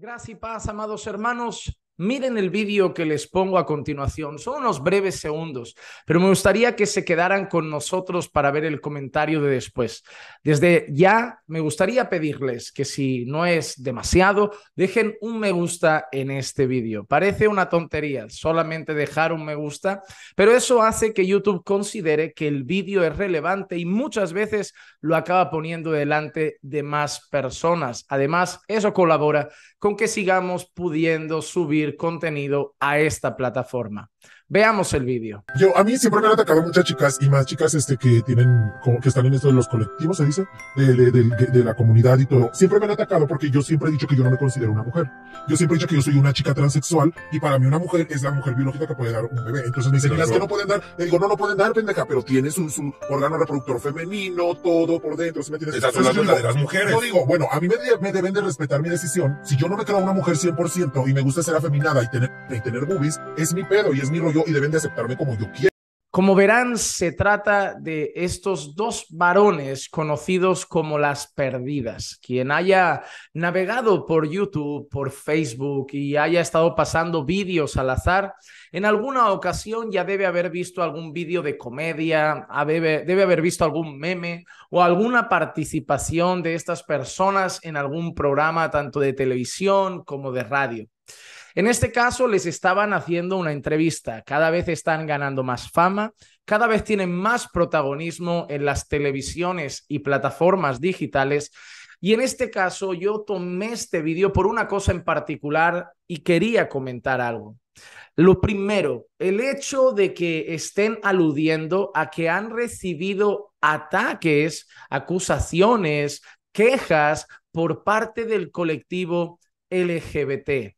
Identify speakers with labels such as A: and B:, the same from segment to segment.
A: Gracias y paz, amados hermanos. Miren el vídeo que les pongo a continuación. Son unos breves segundos, pero me gustaría que se quedaran con nosotros para ver el comentario de después. Desde ya me gustaría pedirles que si no es demasiado, dejen un me gusta en este vídeo. Parece una tontería solamente dejar un me gusta, pero eso hace que YouTube considere que el vídeo es relevante y muchas veces lo acaba poniendo delante de más personas. Además, eso colabora con que sigamos pudiendo subir contenido a esta plataforma. Veamos el vídeo. Yo, a mí siempre me han atacado muchas chicas y más chicas este, que tienen, como que están en esto de los colectivos, se dice, de, la comunidad y todo. Siempre me han atacado porque yo siempre he dicho que yo no me considero una mujer. Yo siempre he dicho que yo soy una chica transexual y para mí una mujer es la mujer biológica que puede dar un bebé. Entonces me dicen, las que no pueden dar, le digo, no, no pueden dar, pendeja, pero tienes un órgano reproductor femenino, todo por dentro. Esa es la Esas son las mujeres. Yo digo, bueno, a mí me, deben de respetar mi decisión. Si yo no me creo una mujer 100% y me gusta ser afeminada y tener, y tener boobies, es mi pedo y es mi rollo y deben de aceptarme como yo quiero. Como verán, se trata de estos dos varones conocidos como las perdidas. Quien haya navegado por YouTube, por Facebook y haya estado pasando vídeos al azar, en alguna ocasión ya debe haber visto algún vídeo de comedia, debe haber visto algún meme o alguna participación de estas personas en algún programa tanto de televisión como de radio. En este caso les estaban haciendo una entrevista, cada vez están ganando más fama, cada vez tienen más protagonismo en las televisiones y plataformas digitales. Y en este caso yo tomé este vídeo por una cosa en particular y quería comentar algo. Lo primero, el hecho de que estén aludiendo a que han recibido ataques, acusaciones, quejas por parte del colectivo LGBT.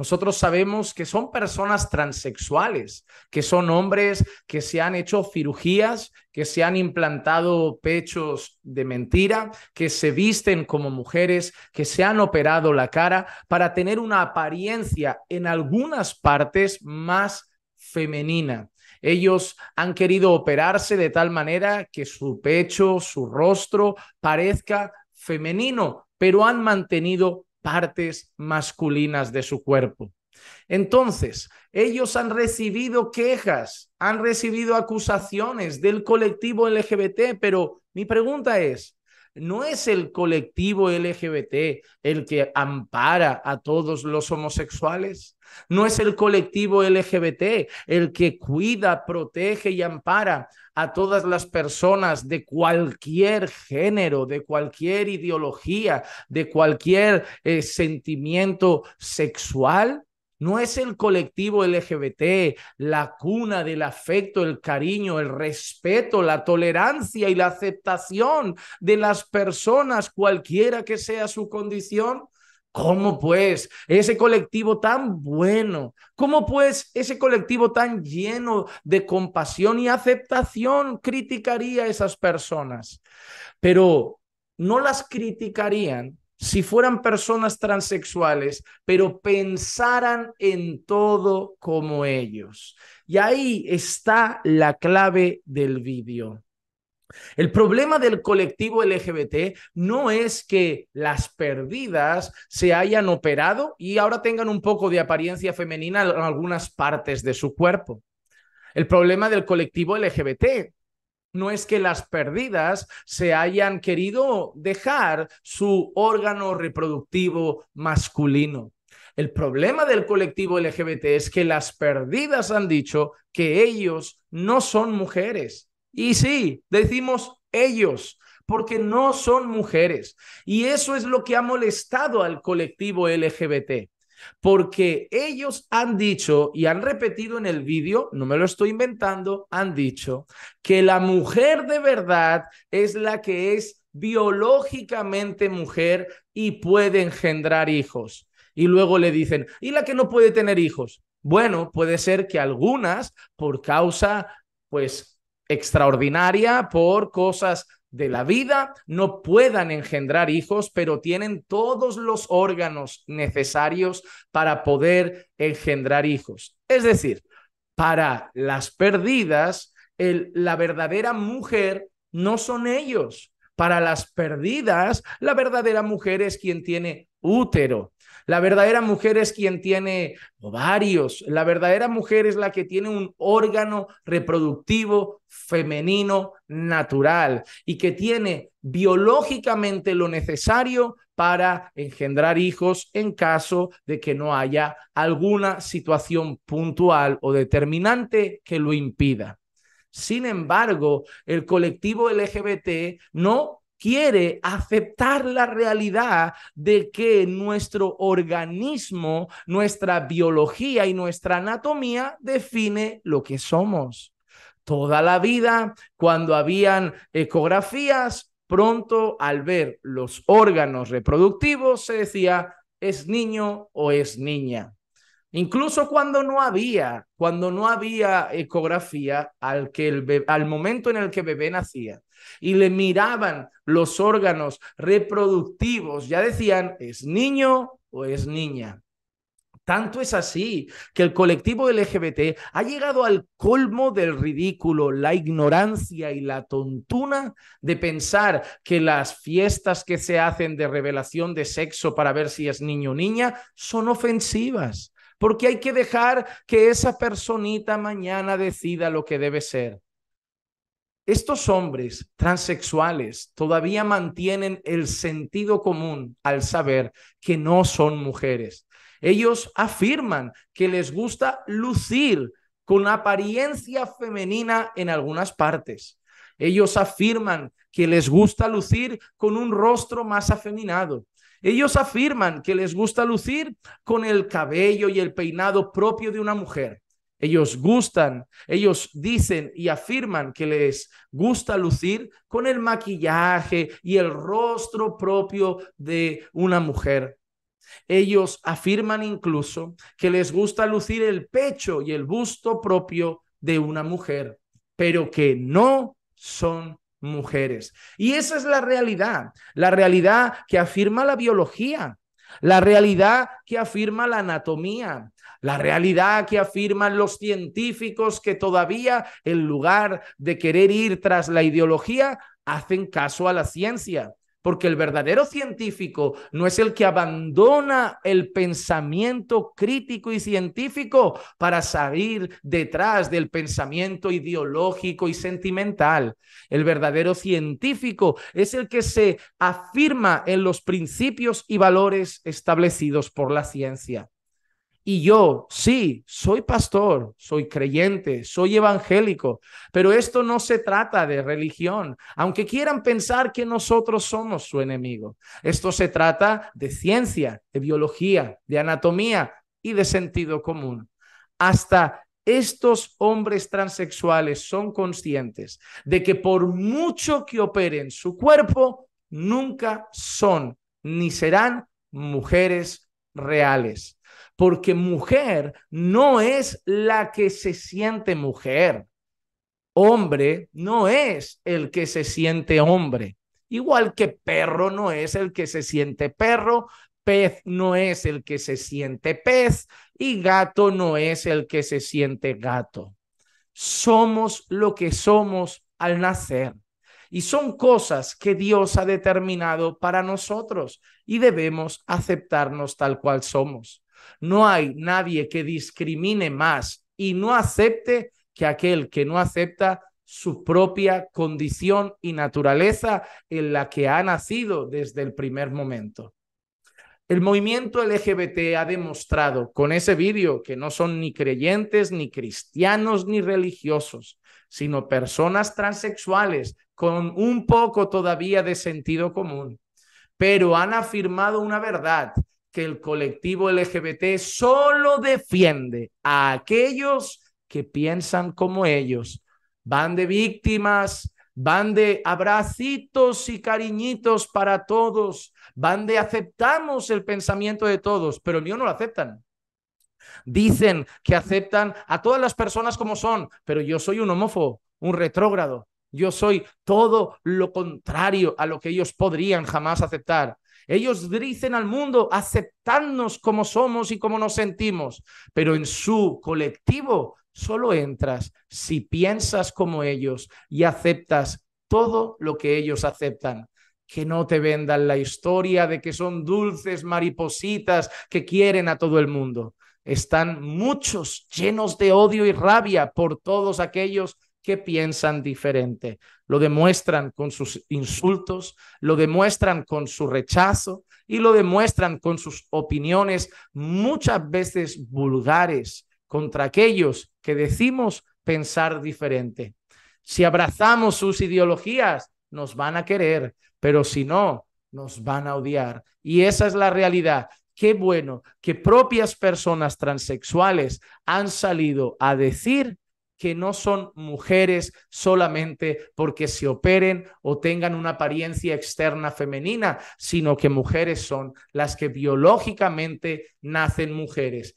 A: Nosotros sabemos que son personas transexuales, que son hombres que se han hecho cirugías, que se han implantado pechos de mentira, que se visten como mujeres, que se han operado la cara para tener una apariencia en algunas partes más femenina. Ellos han querido operarse de tal manera que su pecho, su rostro parezca femenino, pero han mantenido partes masculinas de su cuerpo. Entonces, ellos han recibido quejas, han recibido acusaciones del colectivo LGBT, pero mi pregunta es, no es el colectivo LGBT el que ampara a todos los homosexuales. No es el colectivo LGBT el que cuida, protege y ampara a todas las personas de cualquier género, de cualquier ideología, de cualquier eh, sentimiento sexual. No es el colectivo LGBT, la cuna del afecto, el cariño, el respeto, la tolerancia y la aceptación de las personas, cualquiera que sea su condición. ¿Cómo pues ese colectivo tan bueno? ¿Cómo pues ese colectivo tan lleno de compasión y aceptación criticaría a esas personas? Pero no las criticarían si fueran personas transexuales, pero pensaran en todo como ellos. Y ahí está la clave del vídeo. El problema del colectivo LGBT no es que las perdidas se hayan operado y ahora tengan un poco de apariencia femenina en algunas partes de su cuerpo. El problema del colectivo LGBT no es que las perdidas se hayan querido dejar su órgano reproductivo masculino. El problema del colectivo LGBT es que las perdidas han dicho que ellos no son mujeres. Y sí, decimos ellos, porque no son mujeres. Y eso es lo que ha molestado al colectivo LGBT. Porque ellos han dicho y han repetido en el vídeo, no me lo estoy inventando, han dicho que la mujer de verdad es la que es biológicamente mujer y puede engendrar hijos. Y luego le dicen, ¿y la que no puede tener hijos? Bueno, puede ser que algunas, por causa, pues, extraordinaria, por cosas de la vida no puedan engendrar hijos, pero tienen todos los órganos necesarios para poder engendrar hijos. Es decir, para las perdidas, la verdadera mujer no son ellos. Para las perdidas, la verdadera mujer es quien tiene útero. La verdadera mujer es quien tiene ovarios. La verdadera mujer es la que tiene un órgano reproductivo femenino natural y que tiene biológicamente lo necesario para engendrar hijos en caso de que no haya alguna situación puntual o determinante que lo impida. Sin embargo, el colectivo LGBT no quiere aceptar la realidad de que nuestro organismo, nuestra biología y nuestra anatomía define lo que somos. Toda la vida, cuando habían ecografías, pronto al ver los órganos reproductivos se decía, es niño o es niña. Incluso cuando no había, cuando no había ecografía al, al momento en el que bebé nacía y le miraban los órganos reproductivos, ya decían, ¿es niño o es niña? Tanto es así que el colectivo LGBT ha llegado al colmo del ridículo, la ignorancia y la tontuna de pensar que las fiestas que se hacen de revelación de sexo para ver si es niño o niña son ofensivas porque hay que dejar que esa personita mañana decida lo que debe ser. Estos hombres transexuales todavía mantienen el sentido común al saber que no son mujeres. Ellos afirman que les gusta lucir con apariencia femenina en algunas partes. Ellos afirman que les gusta lucir con un rostro más afeminado. Ellos afirman que les gusta lucir con el cabello y el peinado propio de una mujer. Ellos gustan, ellos dicen y afirman que les gusta lucir con el maquillaje y el rostro propio de una mujer. Ellos afirman incluso que les gusta lucir el pecho y el busto propio de una mujer, pero que no son mujeres. Y esa es la realidad, la realidad que afirma la biología, la realidad que afirma la anatomía, la realidad que afirman los científicos que todavía en lugar de querer ir tras la ideología, hacen caso a la ciencia. Porque el verdadero científico no es el que abandona el pensamiento crítico y científico para salir detrás del pensamiento ideológico y sentimental. El verdadero científico es el que se afirma en los principios y valores establecidos por la ciencia. Y yo, sí, soy pastor, soy creyente, soy evangélico, pero esto no se trata de religión, aunque quieran pensar que nosotros somos su enemigo. Esto se trata de ciencia, de biología, de anatomía y de sentido común. Hasta estos hombres transexuales son conscientes de que por mucho que operen su cuerpo, nunca son ni serán mujeres reales porque mujer no es la que se siente mujer. Hombre no es el que se siente hombre. Igual que perro no es el que se siente perro, pez no es el que se siente pez y gato no es el que se siente gato. Somos lo que somos al nacer. Y son cosas que Dios ha determinado para nosotros y debemos aceptarnos tal cual somos. No hay nadie que discrimine más y no acepte que aquel que no acepta su propia condición y naturaleza en la que ha nacido desde el primer momento. El movimiento LGBT ha demostrado con ese vídeo que no son ni creyentes, ni cristianos, ni religiosos, sino personas transexuales con un poco todavía de sentido común, pero han afirmado una verdad que el colectivo LGBT solo defiende a aquellos que piensan como ellos. Van de víctimas, van de abracitos y cariñitos para todos, van de aceptamos el pensamiento de todos, pero el mío no lo aceptan. Dicen que aceptan a todas las personas como son, pero yo soy un homófobo, un retrógrado, yo soy todo lo contrario a lo que ellos podrían jamás aceptar. Ellos dicen al mundo, aceptarnos como somos y como nos sentimos, pero en su colectivo solo entras si piensas como ellos y aceptas todo lo que ellos aceptan. Que no te vendan la historia de que son dulces maripositas que quieren a todo el mundo. Están muchos llenos de odio y rabia por todos aquellos que piensan diferente. Lo demuestran con sus insultos, lo demuestran con su rechazo y lo demuestran con sus opiniones muchas veces vulgares contra aquellos que decimos pensar diferente. Si abrazamos sus ideologías, nos van a querer, pero si no, nos van a odiar. Y esa es la realidad. Qué bueno que propias personas transexuales han salido a decir que no son mujeres solamente porque se operen o tengan una apariencia externa femenina, sino que mujeres son las que biológicamente nacen mujeres.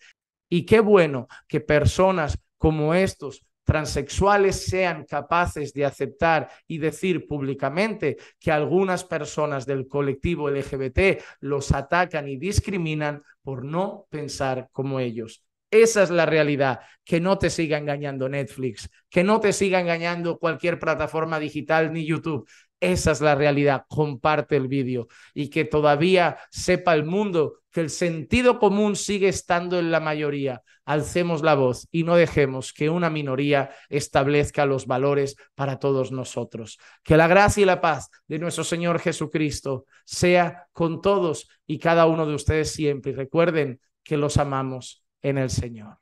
A: Y qué bueno que personas como estos transexuales sean capaces de aceptar y decir públicamente que algunas personas del colectivo LGBT los atacan y discriminan por no pensar como ellos. Esa es la realidad. Que no te siga engañando Netflix, que no te siga engañando cualquier plataforma digital ni YouTube. Esa es la realidad. Comparte el vídeo y que todavía sepa el mundo que el sentido común sigue estando en la mayoría. Alcemos la voz y no dejemos que una minoría establezca los valores para todos nosotros. Que la gracia y la paz de nuestro Señor Jesucristo sea con todos y cada uno de ustedes siempre. recuerden que los amamos en el Señor.